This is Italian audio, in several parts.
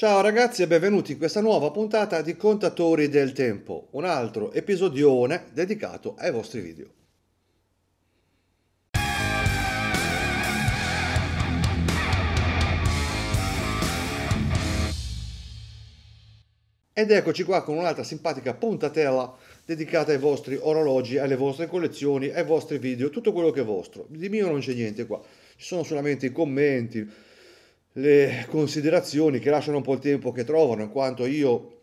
Ciao ragazzi e benvenuti in questa nuova puntata di Contatori del Tempo, un altro episodione dedicato ai vostri video. Ed eccoci qua con un'altra simpatica puntatella dedicata ai vostri orologi, alle vostre collezioni, ai vostri video, tutto quello che è vostro. Di mio non c'è niente qua, ci sono solamente i commenti, le considerazioni che lasciano un po' il tempo che trovano, in quanto io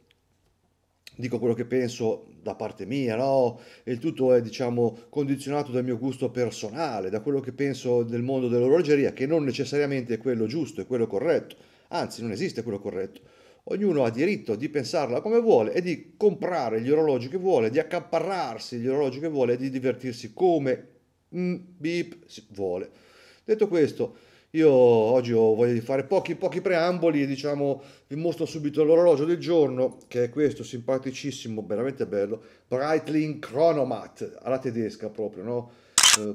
dico quello che penso da parte mia, no? il tutto è diciamo condizionato dal mio gusto personale, da quello che penso del mondo dell'orologeria, che non necessariamente è quello giusto, è quello corretto, anzi non esiste quello corretto. Ognuno ha diritto di pensarla come vuole e di comprare gli orologi che vuole, di accaparrarsi gli orologi che vuole e di divertirsi come mm, beep, vuole. Detto questo, io oggi ho voglia di fare pochi pochi preamboli, e diciamo, vi mostro subito l'orologio del giorno, che è questo simpaticissimo, veramente bello, Breitling Chronomat, alla tedesca proprio, no?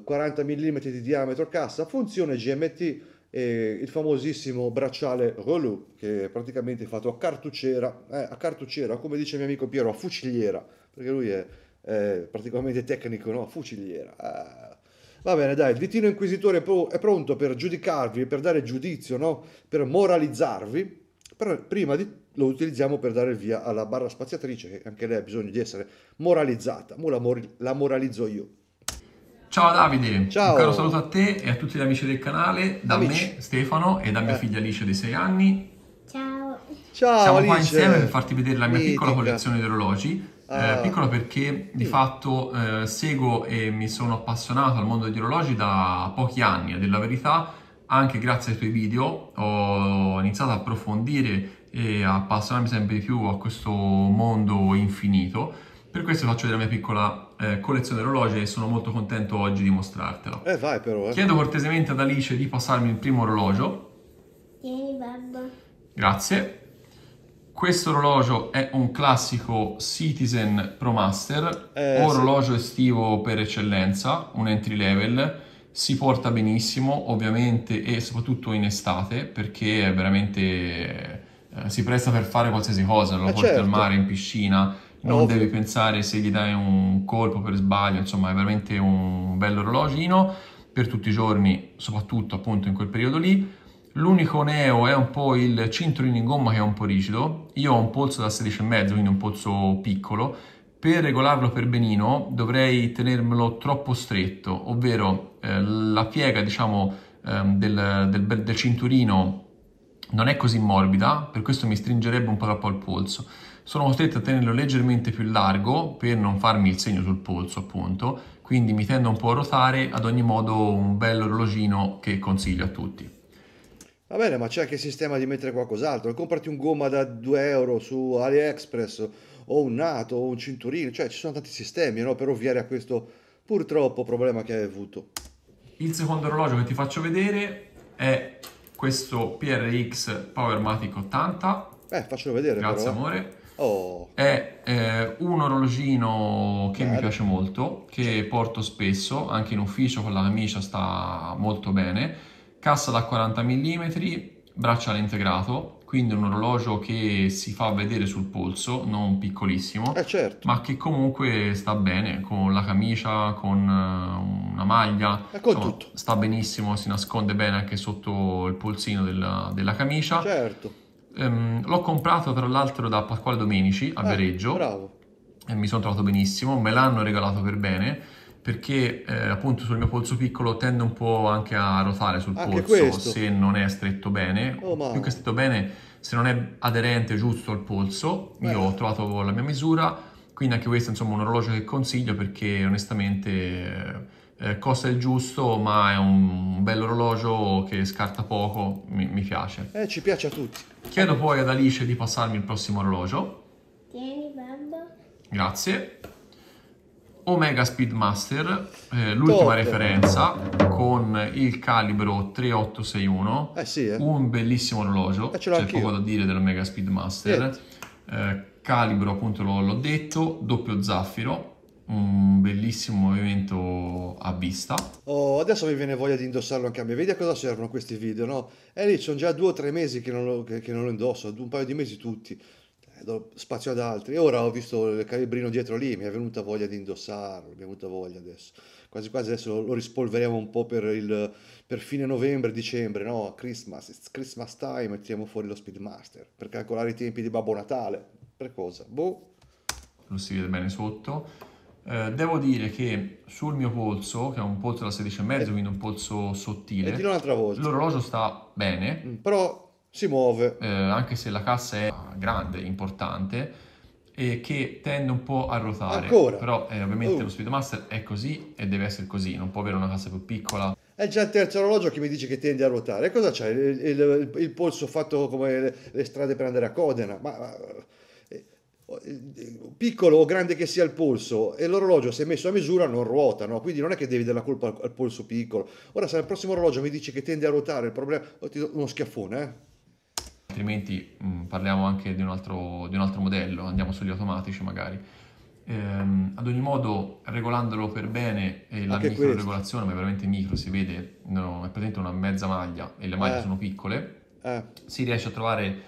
40 eh, mm di diametro cassa, funzione GMT e il famosissimo bracciale Rolou, che è praticamente fatto a cartucciera, eh, a cartucciera, come dice mio amico Piero, a fuciliera, perché lui è, è praticamente tecnico, no? Fuciliera. Eh ah. Va bene, dai, il Vitino inquisitore è pronto per giudicarvi, per dare giudizio, no? per moralizzarvi, però prima di, lo utilizziamo per dare il via alla barra spaziatrice, che anche lei ha bisogno di essere moralizzata, Mo la, mor la moralizzo io. Ciao Davide, Ciao. un caro saluto a te e a tutti gli amici del canale, da amici. me Stefano e da mia eh. figlia Alice di 6 anni. Ciao. Ciao Siamo Alice. qua insieme per farti vedere la mia Mitica. piccola collezione di orologi eh, eh, piccolo perché di sì. fatto eh, seguo e mi sono appassionato al mondo degli orologi da pochi anni, a della verità, anche grazie ai tuoi video ho iniziato a approfondire e a appassionarmi sempre di più a questo mondo infinito. Per questo faccio vedere la mia piccola eh, collezione orologi e sono molto contento oggi di mostrartela. Eh, vai però. Eh. Chiedo cortesemente ad Alice di passarmi il primo orologio. Tieni, babbo. Grazie. Questo orologio è un classico Citizen ProMaster, eh, orologio sì. estivo per eccellenza, un entry level, si porta benissimo ovviamente e soprattutto in estate perché è veramente eh, si presta per fare qualsiasi cosa, lo eh porti certo. al mare, in piscina, non devi pensare se gli dai un colpo per sbaglio, insomma è veramente un bello orologino per tutti i giorni, soprattutto appunto in quel periodo lì L'unico neo è un po' il cinturino in gomma che è un po' rigido, io ho un polso da 16,5 quindi un polso piccolo, per regolarlo per benino dovrei tenermelo troppo stretto, ovvero eh, la piega diciamo, ehm, del, del, del cinturino non è così morbida, per questo mi stringerebbe un po' troppo al polso. Sono costretto a tenerlo leggermente più largo per non farmi il segno sul polso, appunto, quindi mi tendo un po' a rotare, ad ogni modo un bel orologino che consiglio a tutti. Va bene, ma c'è anche il sistema di mettere qualcos'altro. Comprati un gomma da 2 euro su AliExpress o un nato o un cinturino. Cioè, ci sono tanti sistemi no? per ovviare a questo purtroppo problema che hai avuto. Il secondo orologio che ti faccio vedere è questo PRX Powermatic 80. Eh, faccio vedere. Grazie però. amore. Oh. È eh, un orologino che Beh, mi piace molto, che porto spesso, anche in ufficio con la camicia sta molto bene cassa da 40 mm, bracciale integrato, quindi un orologio che si fa vedere sul polso, non piccolissimo, eh certo. ma che comunque sta bene con la camicia, con eh, una maglia, eh con insomma, sta benissimo, si nasconde bene anche sotto il polsino della, della camicia. Certo. Ehm, l'ho comprato tra l'altro da Pasquale Domenici a eh, Viareggio. Bravo. E mi sono trovato benissimo, me l'hanno regalato per bene perché eh, appunto sul mio polso piccolo tende un po' anche a ruotare sul anche polso questo. se non è stretto bene, oh, più che stretto bene se non è aderente giusto al polso, Beh. io ho trovato la mia misura, quindi anche questo insomma è un orologio che consiglio perché onestamente eh, eh costa il giusto ma è un, un bello orologio che scarta poco, mi, mi piace. Eh, ci piace a tutti. Chiedo poi ad Alice di passarmi il prossimo orologio. Tieni, bambo. Grazie. Omega Speedmaster, eh, l'ultima referenza con il calibro 3861, eh sì, eh. un bellissimo orologio, eh c'è poco da dire dell'Omega Speedmaster, eh, calibro appunto l'ho detto, doppio zaffiro, un bellissimo movimento a vista. Oh, adesso mi viene voglia di indossarlo anche a me. Vedi a cosa servono questi video, no? E eh, lì sono già due o tre mesi che non lo, che, che non lo indosso, un paio di mesi tutti do spazio ad altri. ora ho visto il calibrino dietro lì, mi è venuta voglia di indossarlo, mi è venuta voglia adesso. Quasi quasi adesso lo rispolveriamo un po' per, il, per fine novembre, dicembre, no? Christmas, it's Christmas time mettiamo fuori lo Speedmaster per calcolare i tempi di Babbo Natale. Per cosa? Boh. Non si vede bene sotto. Eh, devo dire che sul mio polso, che è un polso da 16,5, eh, quindi un polso sottile, volta. l'orologio sta bene. Mm, però si muove. Eh, anche se la cassa è grande, importante, e che tende un po' a ruotare. Ancora? Però eh, ovviamente uh. lo Speedmaster è così e deve essere così, non può avere una cassa più piccola. È già il terzo orologio che mi dice che tende a ruotare. cosa c'è? Il, il, il, polso fatto come le, le, strade per andare a Codena? Ma, eh, piccolo o grande che sia il polso e l'orologio se messo a misura non ruota no? quindi non è che devi dare la colpa al, polso piccolo ora se il prossimo orologio mi dice che tende a ruotare il problema uno schiaffone eh? altrimenti mh, mm, parliamo anche di un, altro, di un, altro, modello, andiamo sugli automatici magari. Ehm, ad ogni modo, regolandolo per bene, eh, la anche micro regolazione, ma veramente micro, si vede, no, è presente una mezza maglia e le maglie eh. sono piccole, eh. si riesce a trovare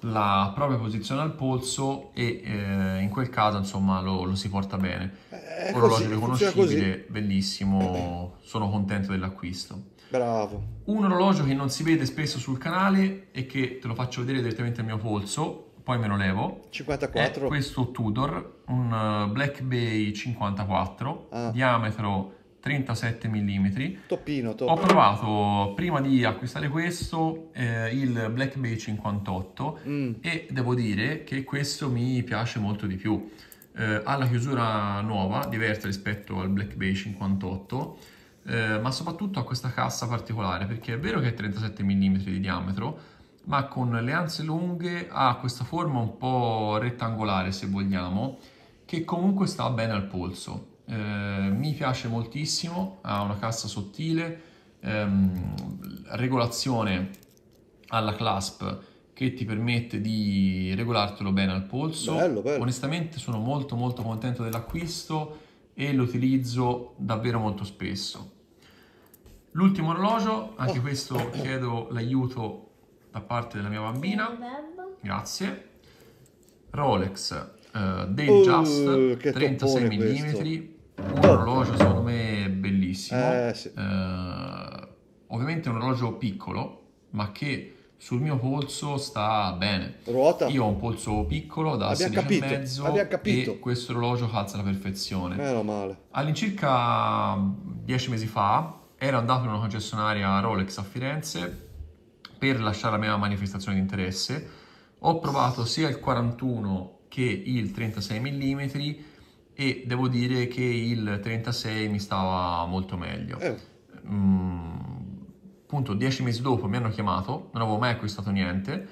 la propria posizione al polso e eh, quel caso insomma lo, lo si porta bene. Eh, è Orologio riconoscibile, bellissimo, eh sono contento dell'acquisto. Bravo. Un orologio che non si vede spesso sul canale e che te lo faccio vedere direttamente al mio polso, poi me lo levo. 54. È questo Tudor, un eh, Black Bay 54, ah. diametro 37 mm. Toppino, top. Ho provato prima di acquistare questo eh, il Black Bay 58 mm. e devo dire che questo mi piace molto di più. Eh, ha la chiusura nuova, diversa rispetto al Black Bay 58, eh, ma soprattutto ha questa cassa particolare perché è vero che è 37 mm di diametro, ma con le anse lunghe ha questa forma un po' rettangolare se vogliamo, che comunque sta bene al polso eh, mi piace moltissimo, ha una cassa sottile, ehm, regolazione alla clasp che ti permette di regolartelo bene al polso. Bello, bello. Onestamente sono molto molto contento dell'acquisto e lo utilizzo davvero molto spesso. L'ultimo orologio, anche oh. questo chiedo l'aiuto da parte della mia bambina. Grazie. Rolex eh, Dell oh, Just 36 mm, questo un orologio secondo me bellissimo, eh, sì. eh, ovviamente un orologio piccolo, ma che sul mio polso sta bene. Ruota. Io ho un polso piccolo da abbiamo 16 capito, e mezzo e questo orologio calza alla perfezione. Meno male. All'incirca 10 mm, mesi fa ero andato in una concessionaria Rolex a Firenze per lasciare la mia manifestazione di interesse. Ho provato sia il 41 che il 36 mm e devo dire che il 36 mi stava molto meglio. Eh. Mm, appunto, dieci mesi dopo mi hanno chiamato, non avevo mai acquistato niente,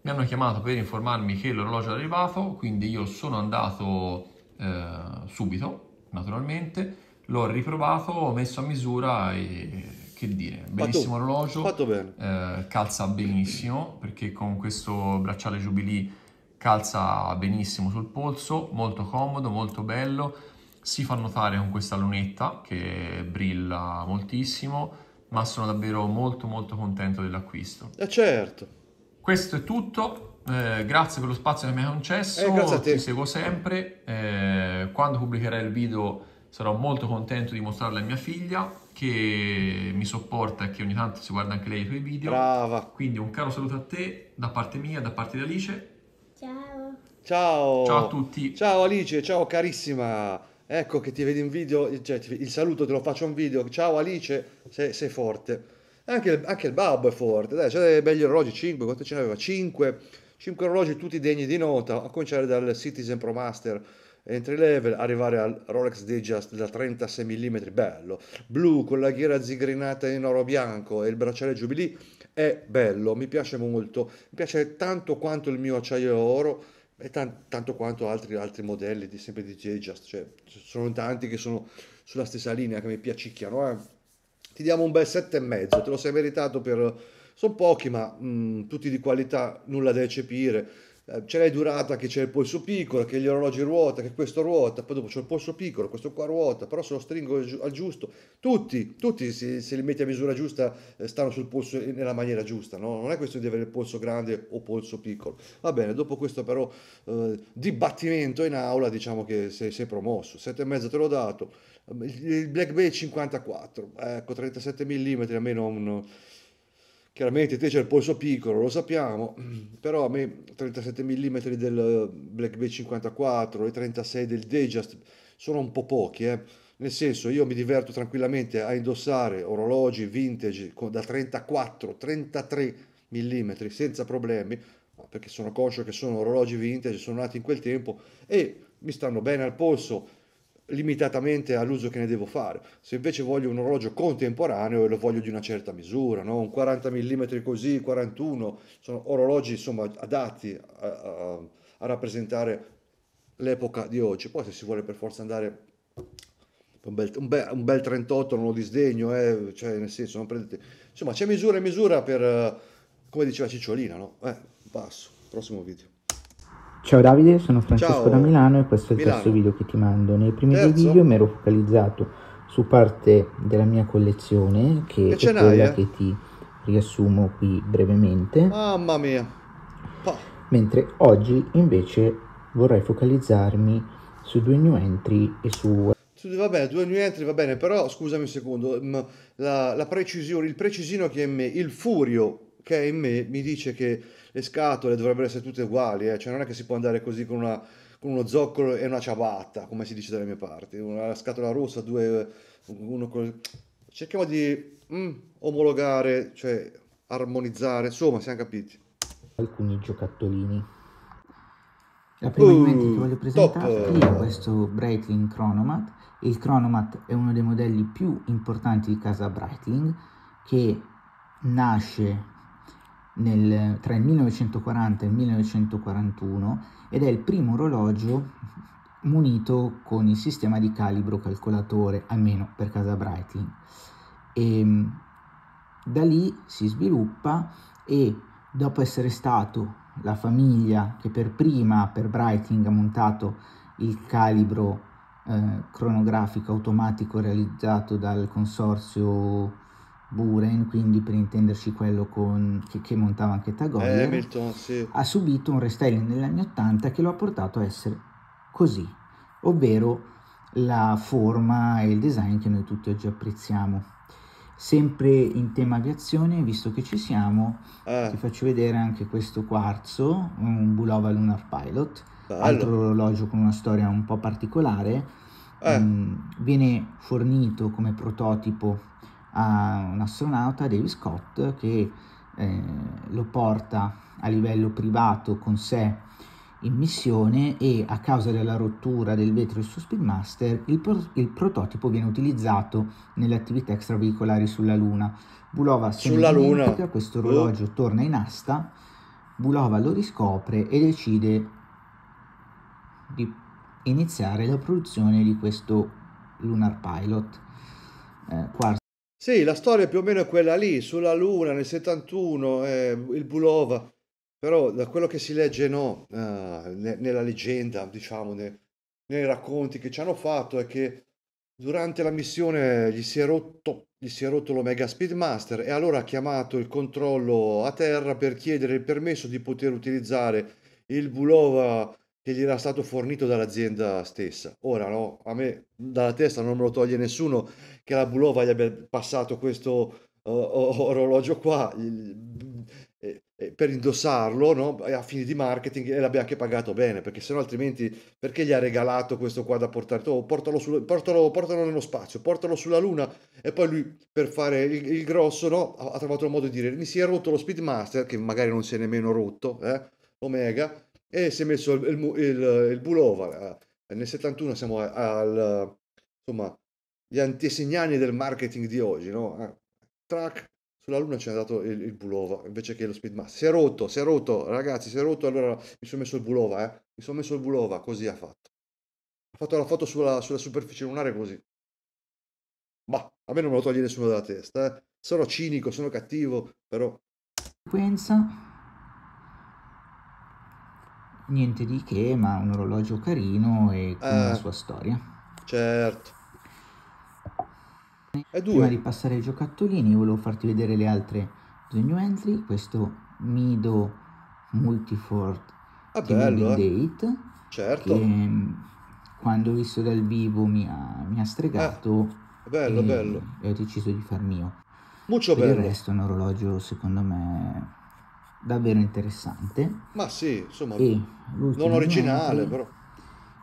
mi hanno chiamato per informarmi che l'orologio era arrivato, quindi io sono andato eh, subito, naturalmente, l'ho riprovato, ho messo a misura e che dire, bellissimo fatto, orologio, fatto eh, calza benissimo perché con questo bracciale Jubilee calza benissimo sul polso, molto comodo, molto bello, si fa notare con questa lunetta che brilla moltissimo, ma sono davvero molto molto contento dell'acquisto. E eh certo. Questo è tutto, eh, grazie per lo spazio che mi hai concesso, eh, grazie a te. ti seguo sempre, eh, quando pubblicherai il video sarò molto contento di mostrarlo a mia figlia che mi sopporta e che ogni tanto si guarda anche lei i tuoi video. Brava. Quindi un caro saluto a te da parte mia, da parte di Alice Ciao. Ciao a tutti. Ciao Alice, ciao carissima. Ecco che ti vedi in video, cioè, il saluto te lo faccio in video. Ciao Alice, sei, sei forte. Anche il, anche il, babbo è forte, dai, c'è dei belli orologi, 5, quanto ce n'aveva? 5, 5 orologi tutti degni di nota, a cominciare dal Citizen Pro Master entry level, arrivare al Rolex Digest da 36 mm, bello, blu con la ghiera zigrinata in oro bianco e il bracciale Jubilee, è bello, mi piace molto, mi piace tanto quanto il mio acciaio oro, e tan- tanto quanto altri, altri modelli di, sempre di J-Just, cioè sono tanti che sono sulla stessa linea, che mi piacicchiano, eh. ti diamo un bel sette e mezzo, te lo sei meritato per... sono pochi ma mh, mm, tutti di qualità, nulla da eccepire, eh, ce l'hai durata che c'è il polso piccolo, che gli orologi ruota, che questo ruota, poi dopo c'è il polso piccolo, questo qua ruota, però se lo stringo al giusto, tutti, tutti se, se li metti a misura giusta eh, stanno sul polso nella maniera giusta, no? non è questione di avere il polso grande o polso piccolo. Va bene, dopo questo però eh, dibattimento in aula diciamo che sei, sei promosso, 7,5 te l'ho dato, il Black Bay 54, ecco 37 mm almeno un Chiaramente te c'è il polso piccolo, lo sappiamo, però a me 37 mm del Black Bay 54 e 36 del Dejust sono un po' pochi, eh? nel senso io mi diverto tranquillamente a indossare orologi vintage da 34, 33 mm senza problemi, perché sono conscio che sono orologi vintage, sono nati in quel tempo e mi stanno bene al polso limitatamente all'uso che ne devo fare. Se invece voglio un orologio contemporaneo e lo voglio di una certa misura, no? un 40 mm così, 41, sono orologi insomma adatti a, a, a rappresentare l'epoca di oggi. Poi se si vuole per forza andare un bel, un bel, un bel 38 non lo disdegno, eh? cioè, nel senso non prendete... Insomma c'è misura e misura per, come diceva Cicciolina, no? Eh, passo, prossimo video. Ciao Davide, sono Francesco Ciao. da Milano e questo è il Milano. terzo video che ti mando. Nei primi terzo. due video mi ero focalizzato su parte della mia collezione che, che è quella che ti riassumo qui brevemente. Mamma mia! Pa. Mentre oggi invece vorrei focalizzarmi su due new entry e su... Vabbè, due new entry va bene, però scusami un secondo, la, la precisione, il precisino che è me, il Furio che è in me mi dice che le scatole dovrebbero essere tutte uguali, eh? cioè non è che si può andare così con, una, con uno zoccolo e una ciabatta, come si dice dalle mie parti, una scatola rossa, due, uno con... Cerchiamo di mm, omologare, cioè armonizzare, insomma, siamo capiti. Alcuni giocattolini. La prima uh, che voglio presentare è questo Breitling Chronomat. Il Chronomat è uno dei modelli più importanti di casa Breitling che nasce nel, tra il 1940 e il 1941 ed è il primo orologio munito con il sistema di calibro calcolatore, almeno per casa Brighting. E, ehm, da lì si sviluppa e dopo essere stato la famiglia che per prima per Brighting ha montato il calibro eh, cronografico automatico realizzato dal consorzio Buren, quindi per intenderci quello con, che, che, montava anche Tagoyer, eh, Hamilton, sì. ha subito un restyling negli anni 80 che lo ha portato a essere così, ovvero la forma e il design che noi tutti oggi apprezziamo. Sempre in tema aviazione, visto che ci siamo, ah. ti faccio vedere anche questo quarzo, un Bulova Lunar Pilot, Bello. altro orologio con una storia un po' particolare. Eh. Um, viene fornito come prototipo a un astronauta, David Scott, che eh, lo porta a livello privato con sé in missione e a causa della rottura del vetro del suo Speedmaster il, pro- il prototipo viene utilizzato nelle attività extraveicolari sulla Luna. Bulova se sulla Luna. questo uh. orologio uh. torna in asta, Bulova lo riscopre e decide di iniziare la produzione di questo Lunar Pilot. Eh, sì, la storia più o meno è quella lì, sulla Luna nel 71, eh, il Bulova, però da quello che si legge no, eh, nella leggenda, diciamo, ne- nei racconti che ci hanno fatto è che durante la missione gli si è rotto, gli si è rotto l'Omega Speedmaster e allora ha chiamato il controllo a terra per chiedere il permesso di poter utilizzare il Bulova che gli era stato fornito dall'azienda stessa. Ora no, a me dalla testa non me lo toglie nessuno che la Bulova gli abbia passato questo uh, orologio qua il, eh, eh, per indossarlo no? a fini di marketing e l'abbia anche pagato bene, perché sennò altrimenti perché gli ha regalato questo qua da portare? Oh, portalo, su, portalo, portalo, nello spazio, portalo sulla Luna e poi lui per fare il, il grosso no? ha, ha, trovato il modo di dire mi si è rotto lo Speedmaster, che magari non si è nemmeno rotto, eh? Omega, e si è messo il, il, il, il Bulova. Eh. Nel 71 siamo al, insomma, gli antesignani del marketing di oggi, no? Eh, Track, sulla luna ci ha dato il, il bulova invece che lo speedmaster. Si è rotto, si è rotto, ragazzi, si è rotto, allora mi sono messo il bulova, eh? Mi sono messo il bulova, così ha fatto. Ha fatto la foto sulla, sulla superficie lunare così. Ma a me non me lo toglie nessuno dalla testa, eh? Sono cinico, sono cattivo, però... Sequenza. Niente di che, ma un orologio carino e con eh, la sua storia. Certo parte. E due. Prima di passare ai giocattolini volevo farti vedere le altre due new entry, questo Mido Multifort ah, bello, eh. Date, certo. Che, mm, quando ho visto dal vivo mi ha, mi ha stregato. Eh, bello, e, bello. E ho deciso di far mio. Mucho bello. il resto è un orologio secondo me davvero interessante. Ma sì, insomma, e non originale però.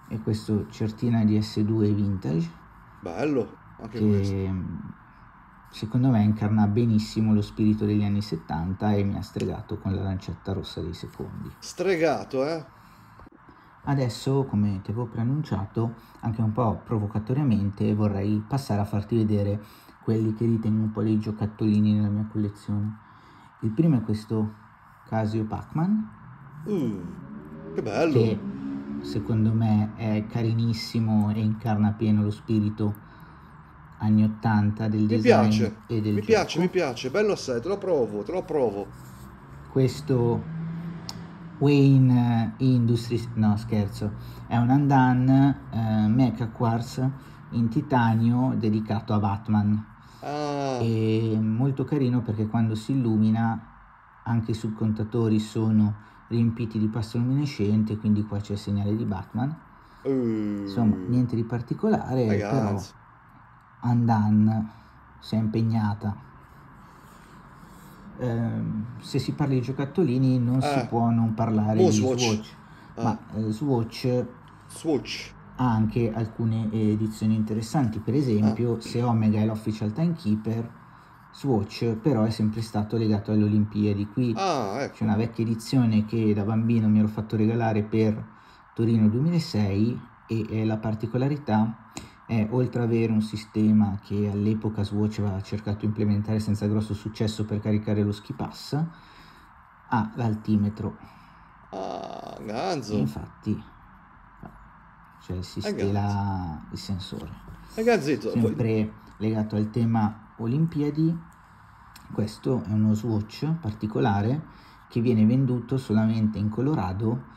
E questo certina di S2 vintage. Bello. Anche che questo. Mm, secondo me incarna benissimo lo spirito degli anni 70 e mi ha stregato con la lancetta rossa dei secondi. Stregato, eh? Adesso, come ti avevo preannunciato, anche un po' provocatoriamente vorrei passare a farti vedere quelli che ritengo un po' dei giocattolini nella mia collezione. Il primo è questo Casio Pac-Man. Mm, che bello! Che secondo me è carinissimo e incarna pieno lo spirito anni 80 del mi piace, e del mi gioco. piace, mi piace, bello assai, te lo provo, te lo provo. Questo Wayne eh, Industries, no scherzo, è un Andan eh, Mecha Quartz in titanio dedicato a Batman. Ah. È molto carino perché quando si illumina anche i subcontatori sono riempiti di pasta luminescente, quindi qua c'è il segnale di Batman. Uh. Insomma, niente di particolare, Ragazzi. però Andan si è impegnata. Eh, se si parla di giocattolini non eh. si può non parlare oh, di Swatch, Swatch. Eh. ma eh, Swatch, Swatch, ha anche alcune edizioni interessanti, per esempio eh. se Omega è l'official timekeeper, Swatch però è sempre stato legato alle Olimpiadi, qui ah, ecco. c'è una vecchia edizione che da bambino mi ero fatto regalare per Torino 2006 e la particolarità è, eh, oltre ad avere un sistema che all'epoca Swatch aveva cercato di implementare senza grosso successo per caricare lo ski pass, ha l'altimetro. Ah, ganzo! Infatti, cioè si eh, stila il sensore. Ragazzetto, eh, Sempre poi... legato al tema Olimpiadi, questo è uno Swatch particolare che viene venduto solamente in Colorado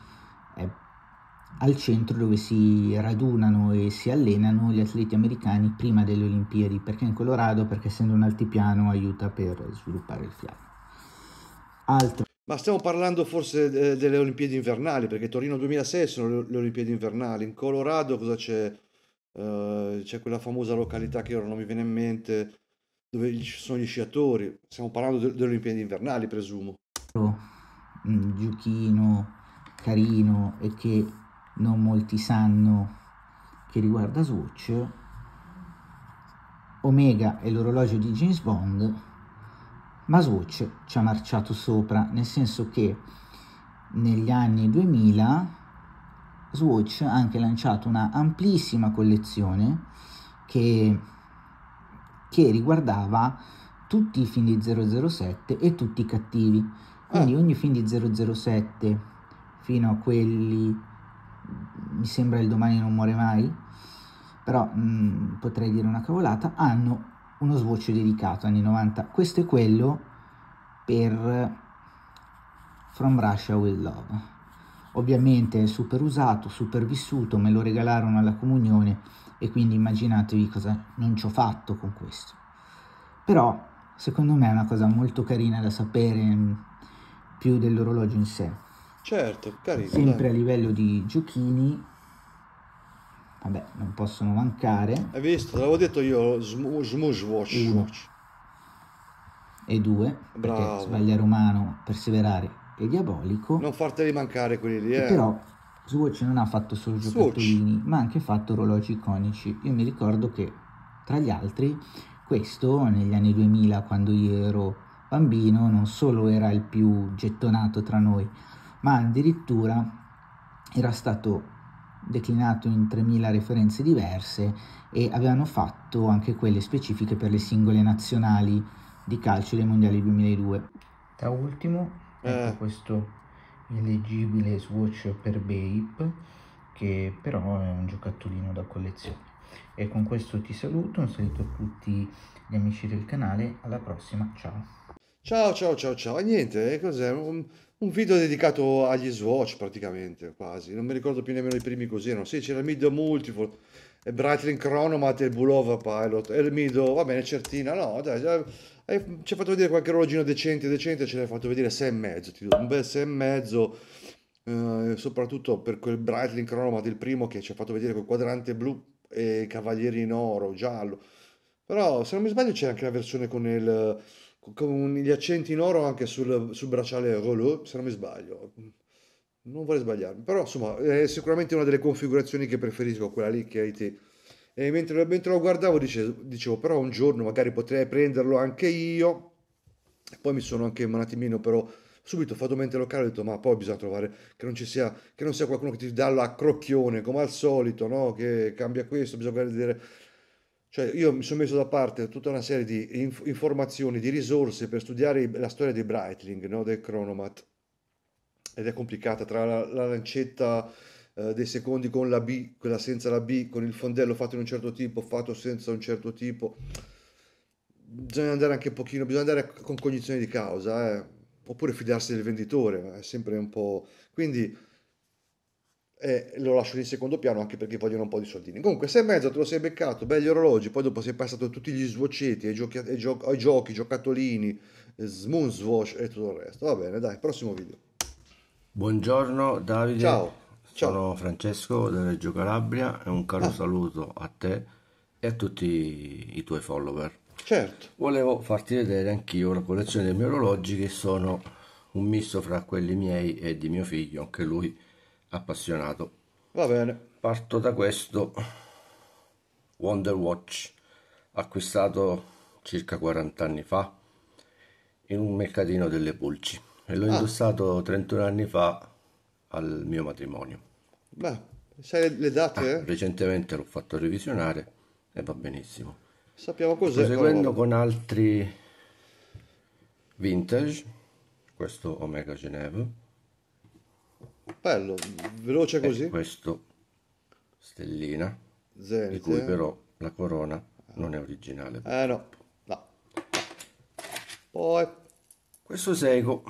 al centro dove si radunano e si allenano gli atleti americani prima delle Olimpiadi, perché in Colorado, perché essendo un altipiano, aiuta per sviluppare il fiato. Altro. Ma stiamo parlando forse eh, delle Olimpiadi invernali, perché Torino 2006 sono le Olimpiadi invernali, in Colorado cosa c'è? Uh, c'è quella famosa località che ora non mi viene in mente, dove ci sono gli sciatori, stiamo parlando delle Olimpiadi invernali presumo. Giuchino, carino e che non molti sanno che riguarda Swatch, Omega è l'orologio di James Bond, ma Swatch ci ha marciato sopra, nel senso che negli anni 2000 Swatch ha anche lanciato una amplissima collezione che, che riguardava tutti i film di 007 e tutti i cattivi. Quindi eh. ogni film di 007 fino a quelli mi sembra il domani non muore mai, però mh, mm, potrei dire una cavolata, hanno uno svoce dedicato anni 90. Questo è quello per From Russia with Love. Ovviamente è super usato, super vissuto, me lo regalarono alla comunione e quindi immaginatevi cosa non ci ho fatto con questo. Però secondo me è una cosa molto carina da sapere mm, più dell'orologio in sé. Certo, carino. Sempre dai. a livello di giochini, vabbè, non possono mancare. Hai visto, te l'avevo detto io, Smushwatch. Uno e due, Bravo. perché sbagliare umano, perseverare e diabolico. Non farteli mancare quelli lì, eh. Però Swatch non ha fatto solo giocattolini, ma ha anche fatto orologi iconici. Io mi ricordo che, tra gli altri, questo negli anni 2000, quando io ero bambino, non solo era il più gettonato tra noi, ma addirittura era stato declinato in 3.000 referenze diverse e avevano fatto anche quelle specifiche per le singole nazionali di calcio dei mondiali 2002. Da ultimo, ecco eh. questo illegibile Swatch per Bape, che però è un giocattolino da collezione. E con questo ti saluto, un saluto a tutti gli amici del canale, alla prossima, ciao! Ciao ciao ciao ciao, niente, eh, cos'è? Un un video dedicato agli Swatch praticamente, quasi. Non mi ricordo più nemmeno i primi così erano. Sì, c'era il Mido Multiple, e eh, Breitling Chronomat e Bulova Pilot, e il Mido, va bene, certina, no, dai, già, ci ha fatto vedere qualche orologino decente, decente, ce l'hai fatto vedere 6 e mezzo, ti do un bel 6 e mezzo, eh, soprattutto per quel Breitling Chronomat, il primo che ci ha fatto vedere quel quadrante blu e cavalieri in oro, giallo. Però, se non mi sbaglio, c'è anche la versione con il con gli accenti in oro anche sul, sul bracciale Rollo, se non mi sbaglio. Non vorrei sbagliarmi, però insomma è sicuramente una delle configurazioni che preferisco, quella lì che hai te. E mentre, mentre lo guardavo dicevo, dicevo, però un giorno magari potrei prenderlo anche io. Poi mi sono anche un attimino però subito fatto mente locale, ho detto ma poi bisogna trovare che non ci sia, che non sia qualcuno che ti dà la crocchione come al solito, no? che cambia questo, bisogna vedere cioè io mi sono messo da parte tutta una serie di inf- informazioni, di risorse per studiare la storia dei Breitling, no? del Cronomat, Ed è complicata tra la, la lancetta eh, dei secondi con la B, quella senza la B, con il fondello fatto in un certo tipo, fatto senza un certo tipo. Bisogna andare anche un pochino, bisogna andare con cognizione di causa, eh? oppure fidarsi del venditore, è sempre un po'... Quindi eh, lo lascio in secondo piano anche perché vogliono un po' di soldini. Comunque, sei e mezzo te lo sei beccato, belli orologi, poi dopo sei passato a tutti gli svuoceti, ai giochi, ai, gio- ai giochi giocattolini, eh, smunzwash e tutto il resto. Va bene, dai, prossimo video. Buongiorno Davide. Ciao. Sono Francesco da Reggio Calabria e un caro ah. saluto a te e a tutti i tuoi follower. Certo. Volevo farti vedere anch'io la collezione dei miei orologi che sono un misto fra quelli miei e di mio figlio, anche lui appassionato. Va bene. Parto da questo Wonder Watch acquistato circa 40 anni fa in un mercatino delle pulci e l'ho ah. indossato 31 anni fa al mio matrimonio. Beh, sai le date? Ah, eh? Recentemente l'ho fatto revisionare e va benissimo. Sappiamo cos'è. Proseguendo con altri vintage, questo Omega Geneve, Bello, veloce così. E questo stellina, Zenith, di cui però la corona non è originale. Eh no, no. Poi... Questo Seiko,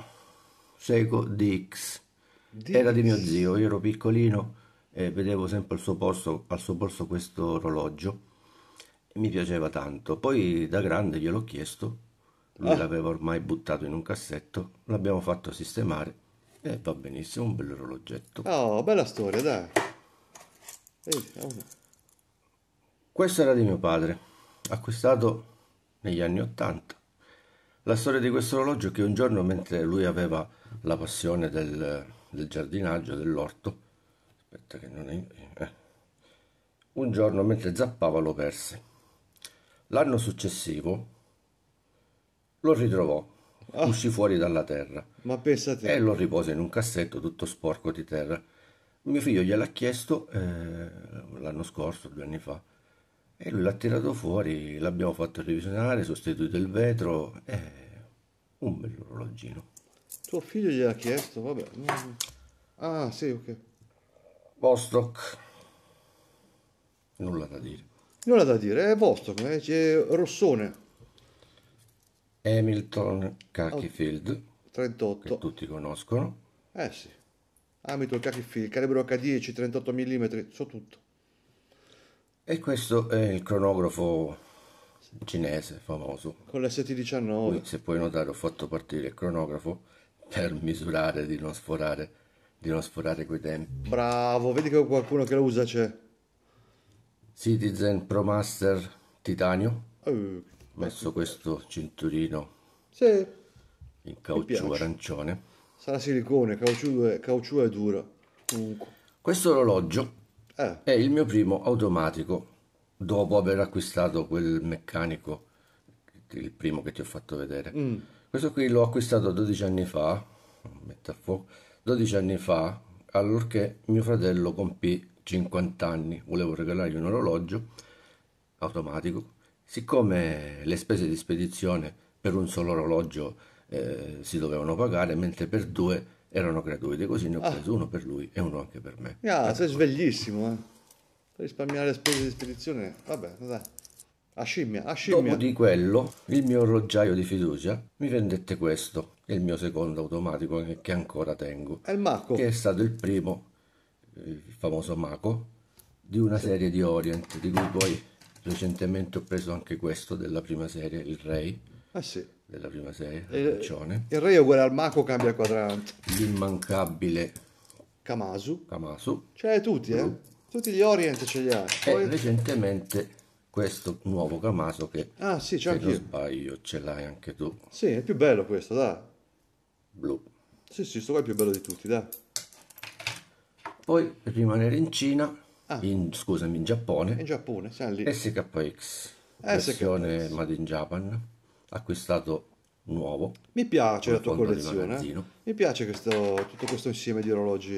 Seiko DX, DX. era di mio zio, io ero piccolino e vedevo sempre al suo, posto, al suo polso questo orologio mi piaceva tanto. Poi da grande gliel'ho chiesto, lui ah. l'aveva ormai buttato in un cassetto, l'abbiamo fatto sistemare e eh, va benissimo, un bell'orologetto. Oh, bella storia, dai. Ehi, Questo era di mio padre, acquistato negli anni Ottanta. La storia di questo orologio è che un giorno, mentre lui aveva la passione del, del giardinaggio, dell'orto, aspetta che non è... Eh. Un giorno, mentre zappava, lo perse. L'anno successivo lo ritrovò oh. uscì fuori dalla terra. Ma pensate. E lo ripose in un cassetto tutto sporco di terra. Mio figlio gliel'ha chiesto eh, l'anno scorso, due anni fa, e lui l'ha tirato fuori, l'abbiamo fatto revisionare, sostituito il vetro, e eh, un bell'orologino. Tuo figlio gliel'ha chiesto, vabbè. Ah, sì, ok. Vostok. Nulla da dire. Nulla da dire, è Vostok, eh, è Rossone. Hamilton Cachifield, 38. che tutti conoscono. Eh sì, Hamilton Cachifield, calibro H10, 38 mm, so tutto. E questo è il cronografo cinese famoso. Con l'ST19. Poi, se puoi notare ho fatto partire il cronografo per misurare di non sforare, di non sforare quei tempi. Bravo, vedi che qualcuno che lo usa c'è. Citizen Pro Master Titanio. Uh messo questo cinturino sì. in caucciù arancione. Sarà silicone, caucciù è, caucciù è dura. Comunque. Questo orologio eh. è il mio primo automatico dopo aver acquistato quel meccanico, il primo che ti ho fatto vedere. Mm. Questo qui l'ho acquistato 12 anni fa, metto a fuoco, 12 anni fa, allorché mio fratello compì 50 anni, volevo regalargli un orologio automatico Siccome le spese di spedizione per un solo orologio eh, si dovevano pagare, mentre per due erano gratuite, così ne ho ah. preso uno per lui e uno anche per me. Ah, ecco. sei sveglissimo, eh. Per risparmiare le spese di spedizione, vabbè, dai. A scimmia, a scimmia. Dopo di quello, il mio orologiaio di fiducia mi vendette questo, il mio secondo automatico che ancora tengo. È il Mako. Che è stato il primo, il famoso Mako, di una serie di Orient, di cui poi Recentemente ho preso anche questo della prima serie, il Ray. Ah sì. Della prima serie, eh, il arancione. Il Ray è uguale al Mako, cambia quadrante. L'immancabile Kamasu. Kamasu. Cioè tutti, eh? Tutti gli Orient ce li ha. Eh, Poi... E recentemente questo nuovo Kamasu che ah, sì, c'è anche... se non sbaglio ce l'hai anche tu. Sì, è più bello questo, dai. Blu. Sì, sì, sto qua è il più bello di tutti, dai. Poi per rimanere in Cina Ah. In, scusami, in Giappone. In Giappone, lì. SKX, versione SKX. Made in Japan, acquistato nuovo. Mi piace la tua collezione. Eh. Mi piace questo, tutto questo insieme di orologi.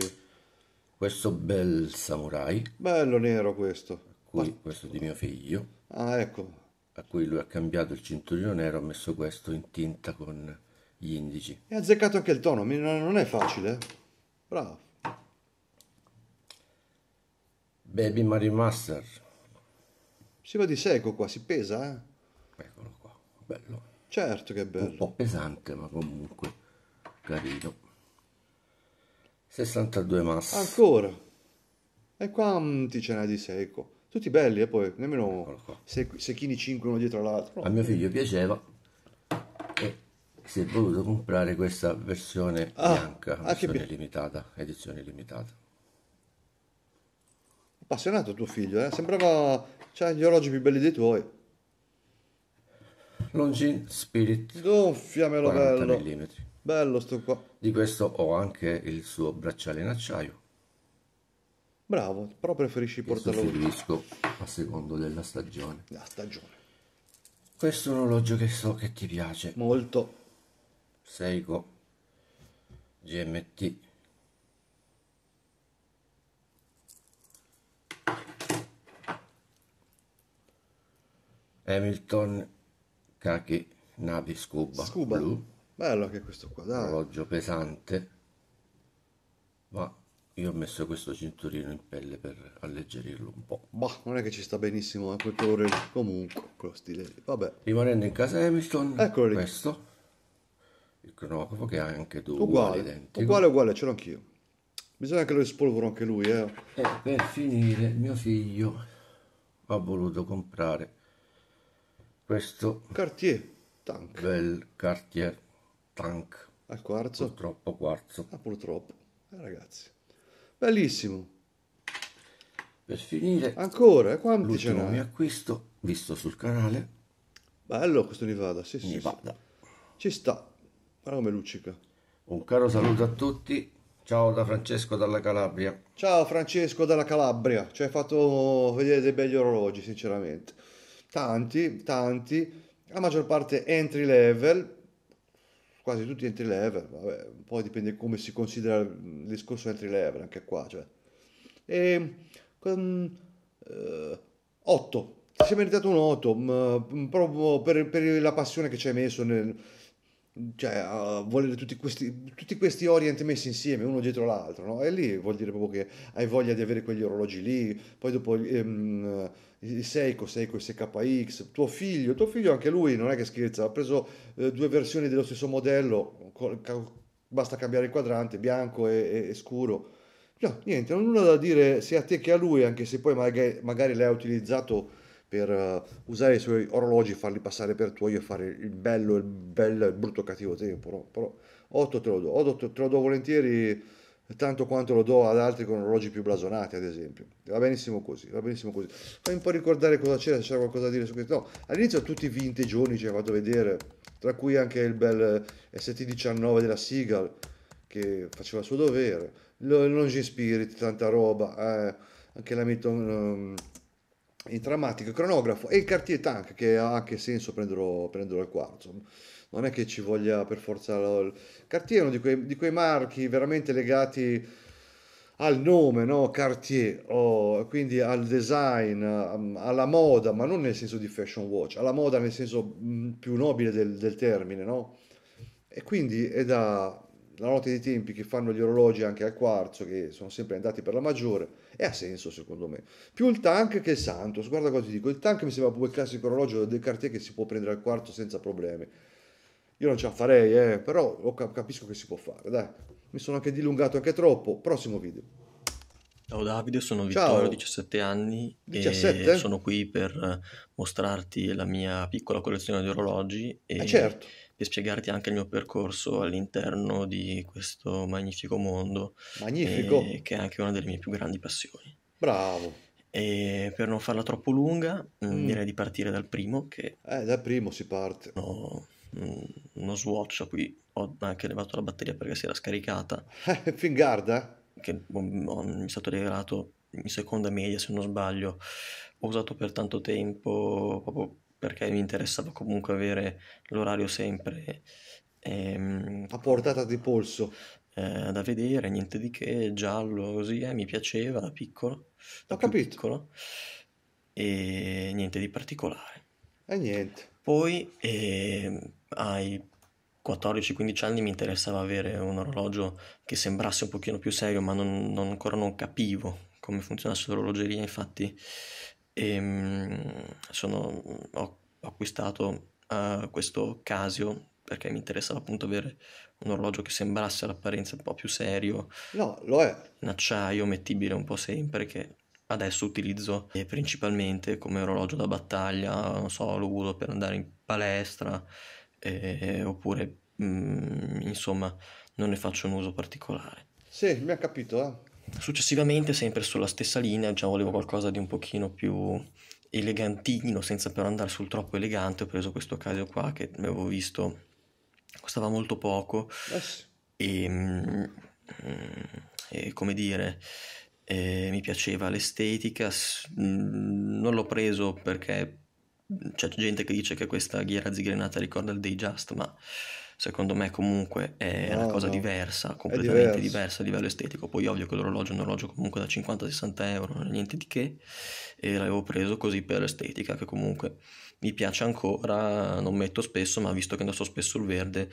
Questo bel samurai. Bello nero questo. Cui, Ma... Questo di mio figlio. Ah, ecco. A cui lui ha cambiato il cinturino nero, ha messo questo in tinta con gli indici. E ha azzeccato anche il tono, non è facile. Eh. Bravo. Baby Mary Master. Si va di seco qua, si pesa, eh? Eccolo qua, bello. Certo che bello. Un po' pesante, ma comunque carino. 62 massa. Ancora? E quanti ce n'è di seco? Tutti belli e eh, poi nemmeno sec secchini 5 uno dietro l'altro. No. A mio figlio piaceva e si è voluto comprare questa versione ah, bianca, ah, versione limitata, edizione limitata. Appassionato tuo figlio, eh? Sembrava... C'ha cioè, gli orologi più belli dei tuoi. Longin Spirit. Gonfiamelo 40 bello. Mm. Bello sto qua. Di questo ho anche il suo bracciale in acciaio. Bravo, però preferisci portarlo via. Preferisco a secondo della stagione. La stagione. Questo è un orologio che so che ti piace. Molto. Seiko GMT Hamilton Kaki Navi Scuba, Scuba. Blu. Bello che questo qua, dai. Orologio pesante, ma io ho messo questo cinturino in pelle per alleggerirlo un po'. Boh, non è che ci sta benissimo a eh, quel colore lì. Comunque, quello stile Vabbè. Rimanendo in casa Hamilton, Eccolo lì. questo. Il cronografo che ha anche due uguale, identico. uguale, uguale, ce l'ho anch'io. Bisogna che lo rispolvero anche lui, eh. E per finire, mio figlio ha voluto comprare questo Cartier Tank. Bel Cartier Tank. Al quarzo? Purtroppo quarzo. Ah, purtroppo. Eh, ragazzi. Bellissimo. Per finire... Ancora? Eh, quanti ce L'ultimo mio acquisto, visto sul canale. Bello questo Nevada, sì, sì. Nevada. Sì. Ci sta. Guarda come luccica. Un caro saluto a tutti. Ciao da Francesco dalla Calabria. Ciao Francesco dalla Calabria, ci hai fatto vedere dei begli orologi, sinceramente tanti, tanti, la maggior parte entry level, quasi tutti entry level, vabbè, poi dipende come si considera il discorso entry level, anche qua, cioè. E, um, uh, 8, si è meritato un 8, um, mm, proprio per, per la passione che ci hai messo nel cioè, uh, volere tutti questi, tutti questi orient messi insieme uno dietro l'altro, no? E lì vuol dire proprio che hai voglia di avere quegli orologi lì, poi dopo um, ehm, il Seiko, Seiko SKX, tuo figlio, tuo figlio anche lui non è che scherza, ha preso uh, due versioni dello stesso modello, col, ca- basta cambiare il quadrante, bianco e, e, e scuro. No, niente, non nulla da dire sia a te che a lui, anche se poi magari, magari l'hai utilizzato per eh, usare i suoi orologi, farli passare per tuoi e fare il bello, il bello, il brutto, cattivo tempo. No? Però 8 te lo do, 8 te lo do volentieri tanto quanto lo do ad altri con orologi più blasonati, ad esempio. Va benissimo così, va benissimo così. Fai un po' ricordare cosa c'era, se c'era qualcosa da dire su questo. No, all'inizio tutti i vintagioni ci cioè, hanno fatto vedere, tra cui anche il bel ST19 della Seagull, che faceva il suo dovere. L'Ongin Spirit, tanta roba, eh, anche la Milton... Um, trammatico, cronografo e il cartier tank che ha anche senso prenderlo, prenderlo al quarzo. Non è che ci voglia per forza... Il Cartier è uno di quei, di quei marchi veramente legati al nome, no? Cartier, oh, quindi al design, um, alla moda, ma non nel senso di fashion watch, alla moda nel senso mm, più nobile del, del termine, no? E quindi è da la notte dei tempi che fanno gli orologi anche al quarzo, che sono sempre andati per la maggiore, e ha senso secondo me. Più il tank che il Santos, guarda cosa ti dico, il tank mi sembra pure il classico orologio del Cartier che si può prendere al quarto senza problemi. Io non ce la farei, eh, però capisco che si può fare, dai. Mi sono anche dilungato anche troppo, prossimo video. Ciao Davide, sono Vittorio, Ciao. 17 anni 17? e sono qui per eh, mostrarti la mia piccola collezione di orologi e eh certo e spiegarti anche il mio percorso all'interno di questo magnifico mondo. Magnifico! E, eh, che è anche una delle mie più grandi passioni. Bravo! E per non farla troppo lunga, mm. mm. direi di partire dal primo. Che eh, dal primo si parte. Ho mm, uno swatch qui, ho anche levato la batteria perché si era scaricata. Fingarda? Che boh, mi è stato regalato in seconda media, se non sbaglio. Ho usato per tanto tempo, proprio perché mi interessava comunque avere l'orario sempre ehm, a portata di polso eh, da vedere, niente di che, giallo così, eh, mi piaceva da piccolo, da Ho capito. piccolo e niente di particolare. E niente. Poi eh, ai 14-15 anni mi interessava avere un orologio che sembrasse un pochino più serio, ma non, non ancora non capivo come funzionasse l'orologeria, infatti e ehm, sono, mm, ho acquistato uh, questo Casio perché mi interessava appunto avere un orologio che sembrasse all'apparenza un po' più serio. No, lo è. In acciaio, mettibile un po' sempre, che adesso utilizzo principalmente come orologio da battaglia, non so, lo uso per andare in palestra eh, oppure mh, mm, insomma non ne faccio un uso particolare. Sì, mi ha capito, eh. Successivamente, sempre sulla stessa linea, già volevo qualcosa di un pochino più elegantino, senza però andare sul troppo elegante, ho preso questo caso qua che avevo visto, costava molto poco yes. Eh e, mm, e, come dire, eh, mi piaceva l'estetica, mm, non l'ho preso perché mm, c'è gente che dice che questa ghiera zigrenata ricorda il Day Just, ma secondo me comunque è no, una cosa no. diversa, completamente diversa a livello estetico. Poi ovvio che l'orologio è un orologio comunque da 50-60 euro, non è niente di che, e l'avevo preso così per l'estetica che comunque mi piace ancora, non metto spesso, ma visto che indosso spesso il verde,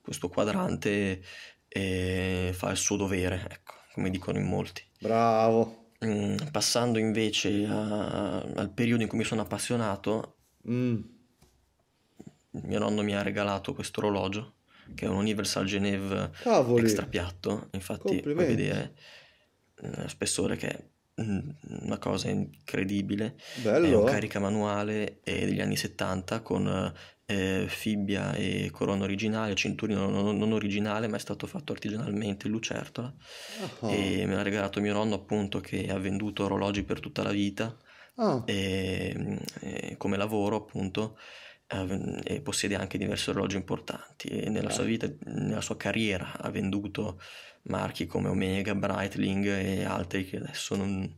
questo quadrante eh, fa il suo dovere, ecco, come dicono in molti. Bravo! Mm, passando invece a, al periodo in cui mi sono appassionato... Mm mio nonno mi ha regalato questo orologio che è un Universal Geneve Cavoli. extra piatto, infatti puoi vedere lo eh, spessore che è mm, una cosa incredibile, Bello. è un eh. caricamanuale è degli anni 70 con eh, fibbia e corona originale, cinturino non, non, originale ma è stato fatto artigianalmente in lucertola oh. e me l'ha regalato mio nonno appunto che ha venduto orologi per tutta la vita oh. e, mm, e come lavoro appunto Ehm, e possiede anche diversi orologi importanti e nella sua eh. vita, nella sua carriera ha venduto marchi come Omega, Breitling e altri che adesso non,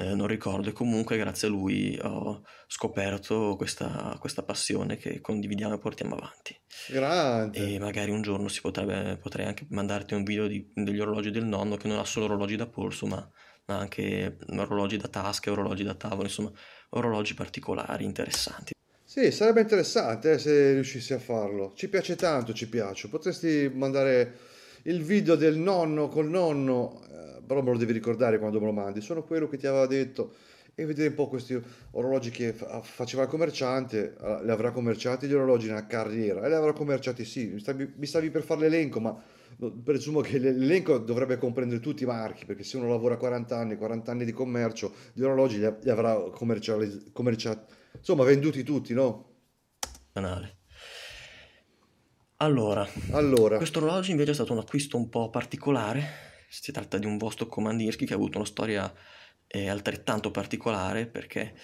eh, non ricordo e comunque grazie a lui ho scoperto questa, questa passione che condividiamo e portiamo avanti. Grande. E magari un giorno potrebbe, potrei anche mandarti un video di, degli orologi del nonno che non ha solo orologi da polso ma ma anche orologi da tasca, orologi da tavolo, insomma orologi particolari, interessanti. Sì, sarebbe interessante eh, se riuscissi a farlo. Ci piace tanto, ci piace. Potresti mandare il video del nonno col nonno, eh, però me lo devi ricordare quando me lo mandi. Sono quello che ti aveva detto. E vedere un po' questi orologi che fa- ah, faceva il commerciante. Ah, le avrà commerciati gli orologi nella carriera. E le avrà commerciati, sì. Mi stavi, mi stavi per fare l'elenco, ma presumo che l'elenco dovrebbe comprendere tutti i marchi, perché se uno lavora 40 anni, 40 anni di commercio, di orologi li avrà commercializzati insomma venduti tutti, no? Banale. Allora, allora, questo orologio invece è stato un acquisto un po' particolare, si tratta di un vostro Comandinsky che ha avuto una storia eh, altrettanto particolare perché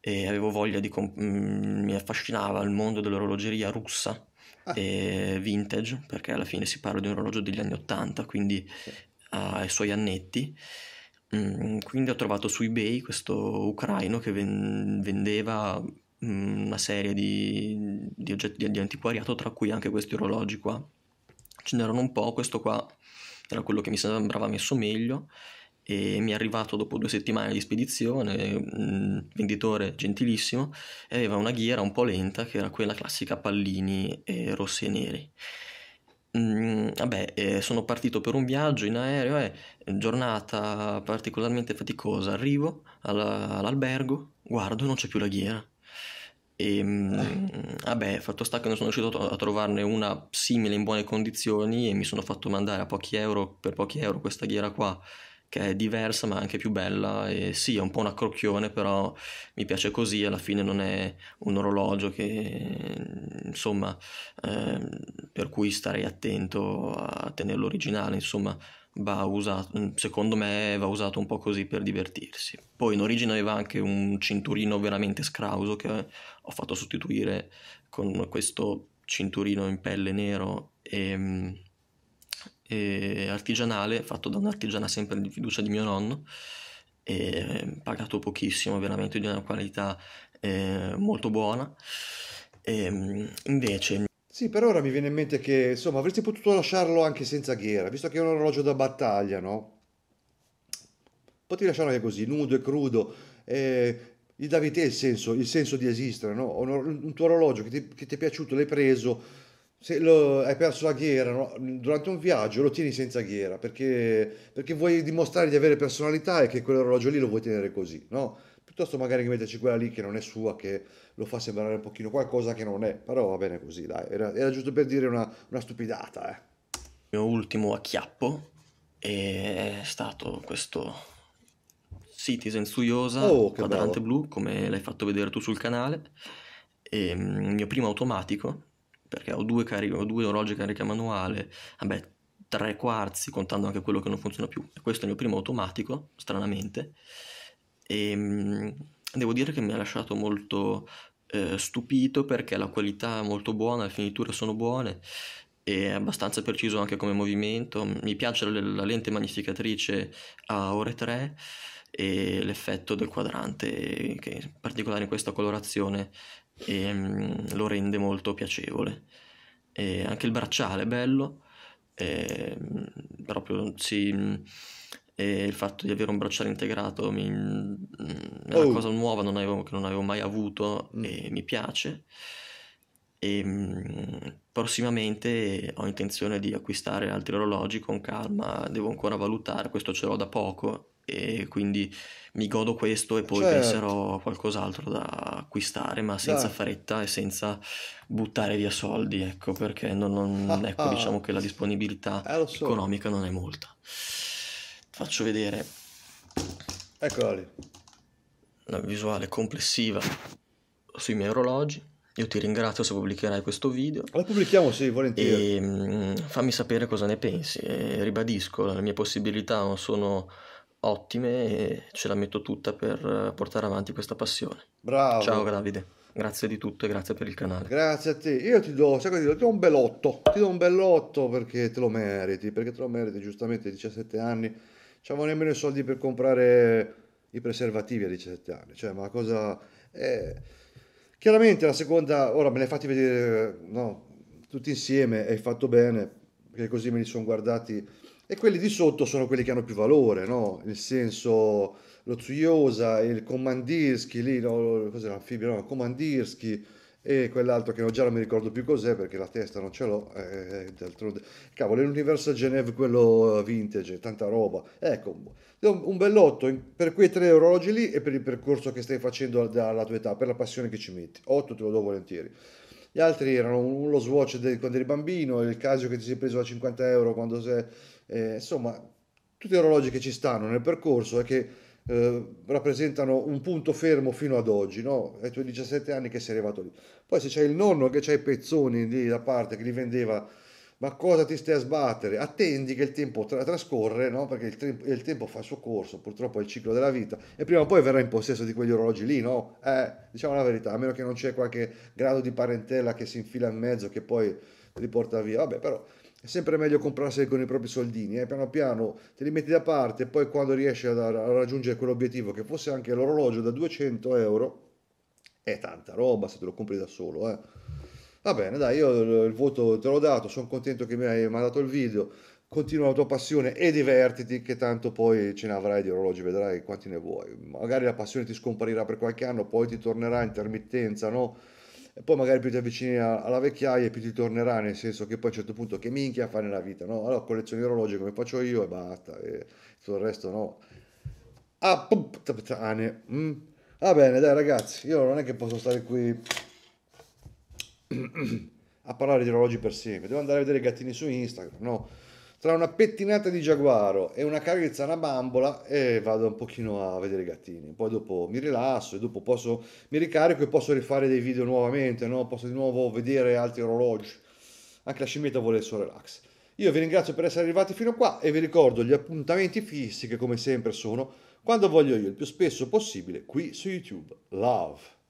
eh, avevo voglia di... Comp- mh, mm, mi affascinava il mondo dell'orologeria russa ah. e eh, vintage perché alla fine si parla di un orologio degli anni 80, quindi ai suoi annetti Mm, quindi ho trovato su eBay questo ucraino che ven- vendeva mm, una serie di, di oggetti di, di antiquariato, tra cui anche questi orologi qua. Ce n'erano un po', questo qua era quello che mi sembrava messo meglio e mi è arrivato dopo due settimane di spedizione, un mm, venditore gentilissimo, e aveva una ghiera un po' lenta che era quella classica pallini eh, rossi e neri. Mm, vabbè, eh, sono partito per un viaggio in aereo, eh, giornata particolarmente faticosa. Arrivo alla, all'albergo, guardo, non c'è più la ghiera. E, mm, ah. vabbè, fatto sta che non sono riuscito a trovarne una simile in buone condizioni e mi sono fatto mandare a pochi euro per pochi euro questa ghiera qua che è diversa ma anche più bella e sì è un po' un accrocchione però mi piace così alla fine non è un orologio che insomma eh, per cui starei attento a tenerlo originale insomma va usato, secondo me va usato un po' così per divertirsi. Poi in origine aveva anche un cinturino veramente scrauso che ho fatto sostituire con questo cinturino in pelle nero e mm, artigianale fatto da un'artigiana sempre di fiducia di mio nonno pagato pochissimo veramente di una qualità eh, molto buona e, ehm, invece sì, per ora mi viene in mente che insomma avresti potuto lasciarlo anche senza ghiera, visto che è un orologio da battaglia, no? Potevi lasciarlo anche così, nudo e crudo, eh, gli davi te il senso, il senso di esistere, no? Un, un tuo orologio che ti, che ti è piaciuto, l'hai preso, se lo, hai perso la ghiera no? durante un viaggio lo tieni senza ghiera perché, perché, vuoi dimostrare di avere personalità e che quell'orologio lì lo vuoi tenere così no? piuttosto magari che metterci quella lì che non è sua che lo fa sembrare un pochino qualcosa che non è però va bene così dai era, era giusto per dire una, una stupidata eh. il mio ultimo acchiappo è stato questo Citizen Suiosa oh, quadrante bravo. blu come l'hai fatto vedere tu sul canale e ehm, il mio primo automatico perché ho due, cari- ho due orologi carica manuale, vabbè, tre quarzi, contando anche quello che non funziona più. Questo è il mio primo automatico, stranamente. E ehm, devo dire che mi ha lasciato molto eh, stupito perché la qualità è molto buona, le finiture sono buone è abbastanza preciso anche come movimento. Mi piace la lente magnificatrice a ore 3 e l'effetto del quadrante che in particolare in questa colorazione e ehm, lo rende molto piacevole. E anche il bracciale è bello, e, ehm, proprio sì, e il fatto di avere un bracciale integrato mi, mm, è una oh. cosa nuova non avevo, che non avevo mai avuto mm. e mi piace. E, ehm, prossimamente ho intenzione di acquistare altri orologi con calma, devo ancora valutare, questo ce l'ho da poco e quindi mi godo questo e poi certo. penserò a qualcos'altro da acquistare, ma senza Dai. fretta e senza buttare via soldi, ecco, perché non, non, ah, ecco, diciamo ah. che la disponibilità eh, so. economica non è molta. Faccio vedere. Eccola lì. La visuale complessiva sui miei orologi. Io ti ringrazio se pubblicherai questo video. Lo pubblichiamo, sì, volentieri. E, ehm, fammi sapere cosa ne pensi. E eh, ribadisco, le mie possibilità non sono ottime e ce la metto tutta per eh, portare avanti questa passione. Bravo. Ciao Davide. Grazie di tutto e grazie per il canale. Grazie a te. Io ti do, sai cosa ti do? un bellotto. Ti do un bellotto perché te lo meriti, perché te lo meriti giustamente 17 anni. non C'avevo nemmeno i soldi per comprare i preservativi a 17 anni. Cioè, ma la cosa... Eh... Chiaramente la seconda, ora me ne fatti vedere, no, tutti insieme, hai fatto bene, perché così me li sono guardati e quelli di sotto sono quelli che hanno più valore, no? Nel senso lo Zuyosa, il Comandirski, lì, no, cos'è l'anfibio, no? Comandirski e quell'altro che già non mi ricordo più cos'è perché la testa non ce l'ho, eh, d'altronde. Cavolo, è l'Universal Geneve quello vintage, tanta roba. Ecco, un bell'otto per quei tre orologi lì e per il percorso che stai facendo alla tua età, per la passione che ci metti. Otto te lo do volentieri gli altri erano uno Swatch quando eri bambino, il Casio che ti sei preso a 50 euro quando sei, eh, insomma, tutti gli orologi che ci stanno nel percorso e che eh, rappresentano un punto fermo fino ad oggi, no? Ai tuoi 17 anni che sei arrivato lì. Poi se c'è il nonno che c'ha i pezzoni lì da parte che li vendeva, ma cosa ti stai a sbattere? Attendi che il tempo tra- trascorre, no? Perché il, te- il, tempo fa il suo corso, purtroppo è il ciclo della vita, e prima o poi verrà in possesso di quegli orologi lì, no? Eh, diciamo la verità, a meno che non c'è qualche grado di parentela che si infila in mezzo, che poi li porta via, vabbè, però è sempre meglio comprarsi con i propri soldini, eh? piano piano te li metti da parte e poi quando riesci a, raggiungere quell'obiettivo, che fosse anche l'orologio da 200 euro, è tanta roba se te lo compri da solo. Eh. Va bene, dai, io il voto te l'ho dato, sono contento che mi hai mandato il video, continua la tua passione e divertiti che tanto poi ce ne avrai di orologi, vedrai quanti ne vuoi. Magari la passione ti scomparirà per qualche anno, poi ti tornerà intermittenza, no? poi magari più ti avvicini alla vecchiaia e più ti tornerà, nel senso che poi a un certo punto che minchia fa nella vita, no? Allora collezioni orologi come faccio io e basta, e tutto il resto no. Ah, pum, taptane. Mm. Va bene, dai ragazzi, io non è che posso stare qui a parlare di orologi per sempre, devo andare a vedere i gattini su Instagram, no? tra una pettinata di giaguaro e una carezza a una bambola e vado un pochino a vedere i gattini. Poi dopo mi rilasso e dopo posso, mi ricarico e posso rifare dei video nuovamente, no? posso di nuovo vedere altri orologi. Anche la scimmietta vuole il suo relax. Io vi ringrazio per essere arrivati fino a qua e vi ricordo gli appuntamenti fissi che come sempre sono quando voglio io, il più spesso possibile, qui su YouTube. Love!